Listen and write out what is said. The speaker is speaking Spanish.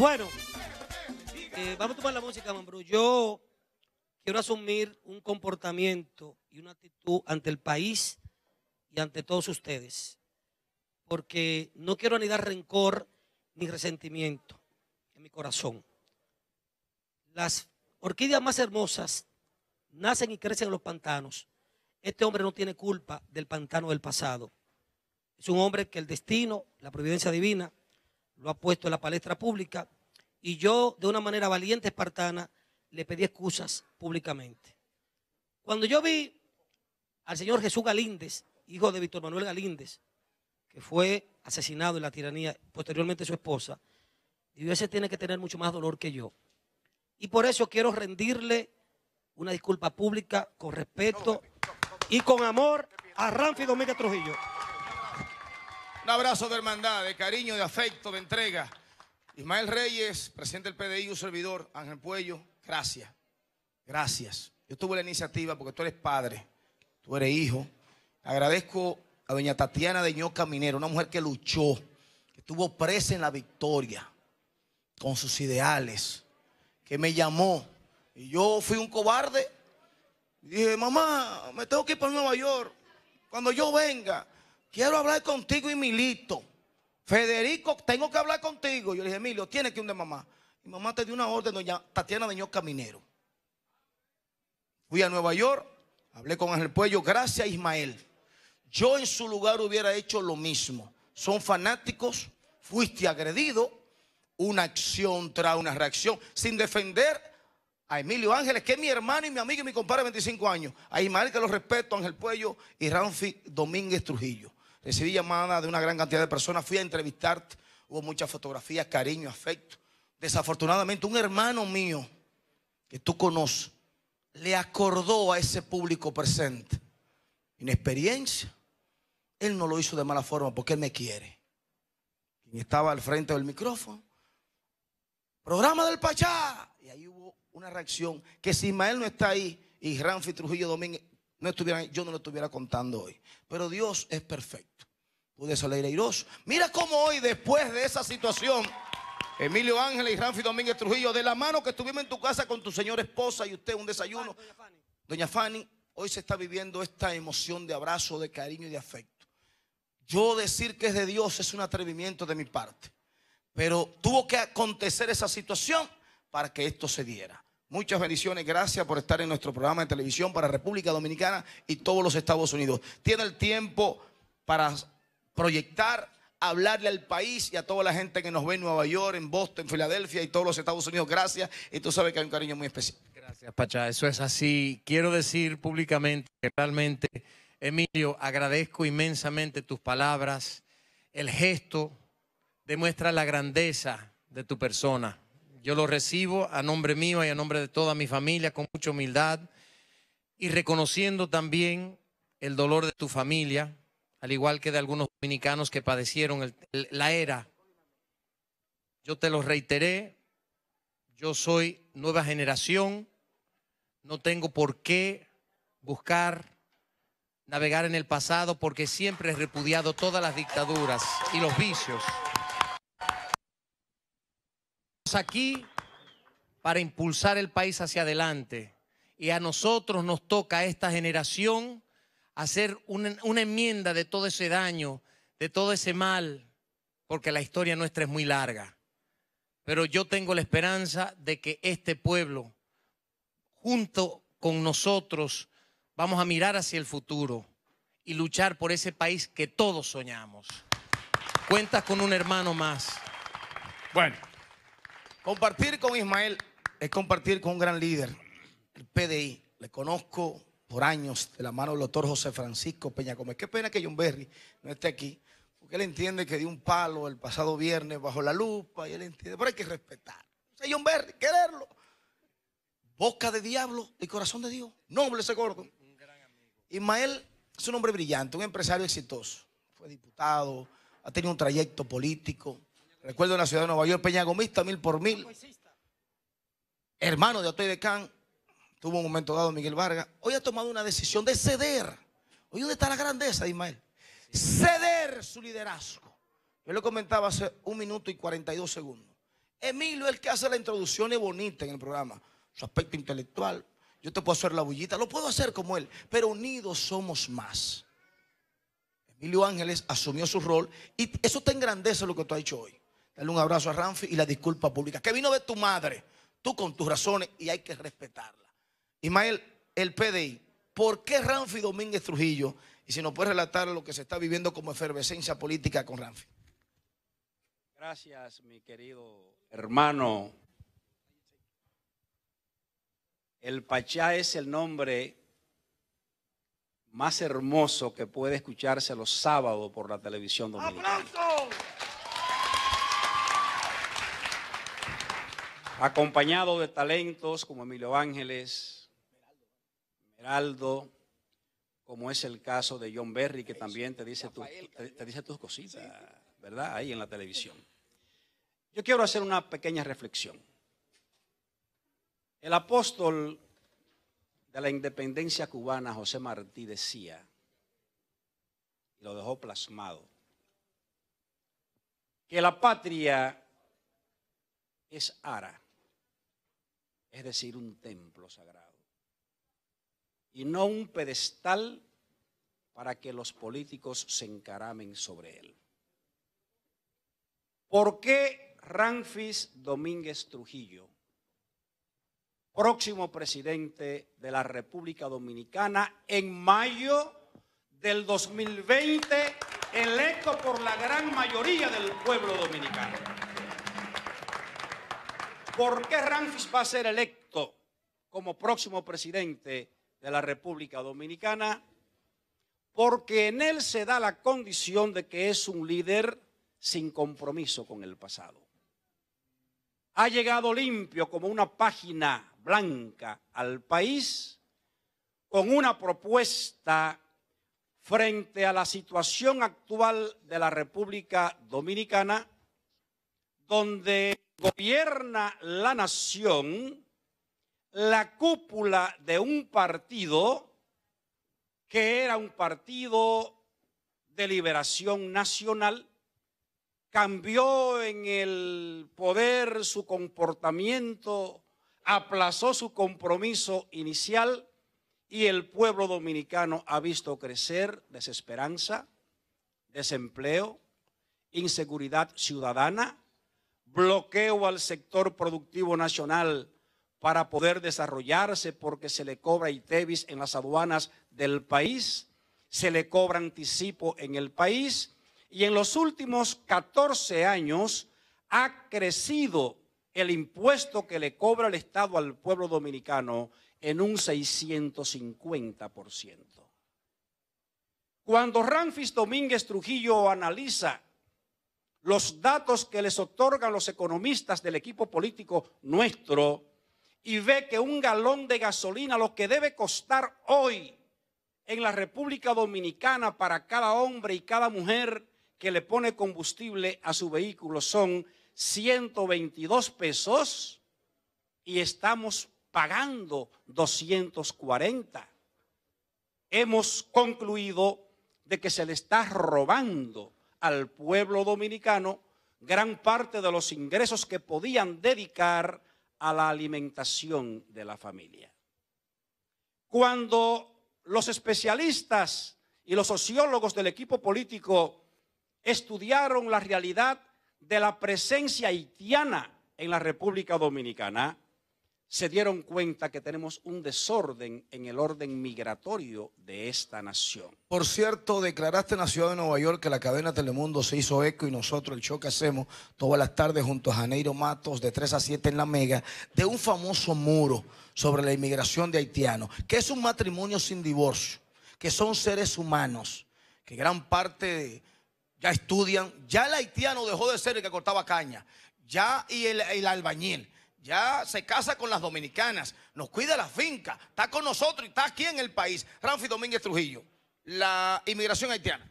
Bueno, eh, vamos a tomar la música, Mambrú. Yo quiero asumir un comportamiento y una actitud ante el país y ante todos ustedes, porque no quiero dar rencor ni resentimiento en mi corazón. Las orquídeas más hermosas nacen y crecen en los pantanos. Este hombre no tiene culpa del pantano del pasado. Es un hombre que el destino, la providencia divina, lo ha puesto en la palestra pública y yo de una manera valiente espartana le pedí excusas públicamente. Cuando yo vi al señor Jesús Galíndez, hijo de Víctor Manuel Galíndez, que fue asesinado en la tiranía, posteriormente su esposa, y ese tiene que tener mucho más dolor que yo. Y por eso quiero rendirle una disculpa pública con respeto y con amor a Ramfi Domínguez Trujillo abrazo de hermandad, de cariño, de afecto, de entrega. Ismael Reyes, presidente del PDI, un servidor, Ángel Puello, gracias. Gracias. Yo tuve la iniciativa porque tú eres padre, tú eres hijo. Agradezco a doña Tatiana de Ñoca Minero, una mujer que luchó, que estuvo presa en la victoria con sus ideales, que me llamó. Y yo fui un cobarde. Y dije, mamá, me tengo que ir para Nueva York. Cuando yo venga, quiero hablar contigo, y Milito Federico, tengo que hablar contigo. Yo le dije, Emilio, tienes que ir de mamá. Mi mamá te dio una orden, doña Tatiana Deñó Caminero. Fui a Nueva York, hablé con Ángel Puello, gracias Ismael. Yo en su lugar hubiera hecho lo mismo. Son fanáticos, fuiste agredido, una acción trae una reacción, sin defender a Emilio Ángeles, que es mi hermano y mi amigo y mi compadre de 25 años. A Ismael, que lo respeto, Ángel Puello y Ramfi Domínguez Trujillo recibí llamadas de una gran cantidad de personas, fui a entrevistarte, hubo muchas fotografías, cariño, afecto. Desafortunadamente, un hermano mío que tú conoces le acordó a ese público presente inexperiencia. Él no lo hizo de mala forma porque él me quiere. Y estaba al frente del micrófono, programa del Pachá. Y ahí hubo una reacción que si Ismael no está ahí y Ranfi Trujillo Domínguez no yo no lo estuviera contando hoy. Pero Dios es perfecto. Pude salir airoso. Mira cómo hoy, después de esa situación, Emilio Ángel y Ranfi Domínguez Trujillo, de la mano que estuvimos en tu casa con tu señora esposa y usted un desayuno. Doña Doña Fanny, hoy se está viviendo esta emoción de abrazo, de cariño y de afecto. Yo decir que es de Dios es un atrevimiento de mi parte. Pero tuvo que acontecer esa situación para que esto se diera. Muchas bendiciones, gracias por estar en nuestro programa de televisión para República Dominicana y todos los Estados Unidos. Tiene el tiempo para proyectar, hablarle al país y a toda la gente que nos ve en Nueva York, en Boston, en Filadelfia y todos los Estados Unidos. Gracias. Y tú sabes que hay un cariño muy especial. Gracias, Pacha. Eso es así. Quiero decir públicamente que realmente, Emilio, agradezco inmensamente tus palabras, el gesto, demuestra la grandeza de tu persona yo lo recibo a nombre mío y a nombre de toda mi familia con mucha humildad y reconociendo también el dolor de tu familia, al igual que de algunos dominicanos que padecieron la era. Yo te lo reiteré, yo soy nueva generación, no tengo por qué buscar navegar en el pasado porque siempre he repudiado todas las dictaduras y los vicios aquí para impulsar el país hacia adelante y a nosotros nos toca a esta generación hacer una, una enmienda de todo ese daño, de todo ese mal, porque la historia nuestra es muy larga. Pero yo tengo la esperanza de que este pueblo, junto con nosotros, vamos a mirar hacia el futuro y luchar por ese país que todos soñamos. Cuentas con un hermano más. Bueno. Compartir con Ismael es compartir con un gran líder, el PDI. Le conozco por años de la mano del doctor José Francisco Peña Gómez. Qué pena que John Berry no esté aquí, porque él entiende que dio un palo el pasado viernes bajo la lupa y él entiende, pero hay que respetar. O John Berry, quererlo. Boca de diablo y corazón de Dios. Noble ese gordo. Un Ismael es un hombre brillante, un empresario exitoso. Fue diputado, ha tenido un trayecto político Recuerdo en la ciudad de Nueva York, Peña Gomista, mil por mil. Hermano de Otoy de tuvo un momento dado Miguel Vargas. Hoy ha tomado una decisión de ceder. Hoy, ¿dónde está la grandeza Ismael? Ceder su liderazgo. Yo lo comentaba hace un minuto y 42 segundos. Emilio es el que hace la introducción es bonita en el programa. Su aspecto intelectual. Yo te puedo hacer la bullita, lo puedo hacer como él, pero unidos somos más. Emilio Ángeles asumió su rol y eso te engrandece lo que tú has hecho hoy. Dale un abrazo a Ramfi y la disculpa pública. Que vino de tu madre, tú con tus razones y hay que respetarla. Ismael, el PDI, ¿por qué Ramfi Domínguez Trujillo? Y si nos puedes relatar lo que se está viviendo como efervescencia política con Ramfi. Gracias, mi querido hermano. El Pachá es el nombre más hermoso que puede escucharse los sábados por la televisión dominicana. acompañado de talentos como Emilio Ángeles, Heraldo, como es el caso de John Berry, que también te dice, dice tus cositas, ¿verdad? Ahí en la televisión. Yo quiero hacer una pequeña reflexión. El apóstol de la independencia cubana, José Martí, decía, y lo dejó plasmado, que la patria es ara es decir, un templo sagrado. Y no un pedestal para que los políticos se encaramen sobre él. ¿Por qué Ramfis Domínguez Trujillo, próximo presidente de la República Dominicana, en mayo del 2020, electo por la gran mayoría del pueblo dominicano? ¿Por qué Ramfis va a ser electo como próximo presidente de la República Dominicana? Porque en él se da la condición de que es un líder sin compromiso con el pasado. Ha llegado limpio como una página blanca al país con una propuesta frente a la situación actual de la República Dominicana, donde gobierna la nación la cúpula de un partido que era un partido de liberación nacional, cambió en el poder su comportamiento, aplazó su compromiso inicial y el pueblo dominicano ha visto crecer desesperanza, desempleo, inseguridad ciudadana bloqueo al sector productivo nacional para poder desarrollarse porque se le cobra ITEVIS en las aduanas del país, se le cobra anticipo en el país y en los últimos 14 años ha crecido el impuesto que le cobra el Estado al pueblo dominicano en un 650%. Cuando Ramfis Domínguez Trujillo analiza los datos que les otorgan los economistas del equipo político nuestro y ve que un galón de gasolina, lo que debe costar hoy en la República Dominicana para cada hombre y cada mujer que le pone combustible a su vehículo, son 122 pesos y estamos pagando 240. Hemos concluido de que se le está robando al pueblo dominicano gran parte de los ingresos que podían dedicar a la alimentación de la familia. Cuando los especialistas y los sociólogos del equipo político estudiaron la realidad de la presencia haitiana en la República Dominicana, se dieron cuenta que tenemos un desorden en el orden migratorio de esta nación. Por cierto, declaraste en la ciudad de Nueva York que la cadena Telemundo se hizo eco y nosotros el show que hacemos todas las tardes junto a Janeiro Matos de 3 a 7 en la Mega de un famoso muro sobre la inmigración de haitianos, que es un matrimonio sin divorcio, que son seres humanos, que gran parte ya estudian, ya el haitiano dejó de ser el que cortaba caña, ya y el, el albañil ya se casa con las dominicanas, nos cuida la finca, está con nosotros y está aquí en el país. Ramfi Domínguez Trujillo, la inmigración haitiana.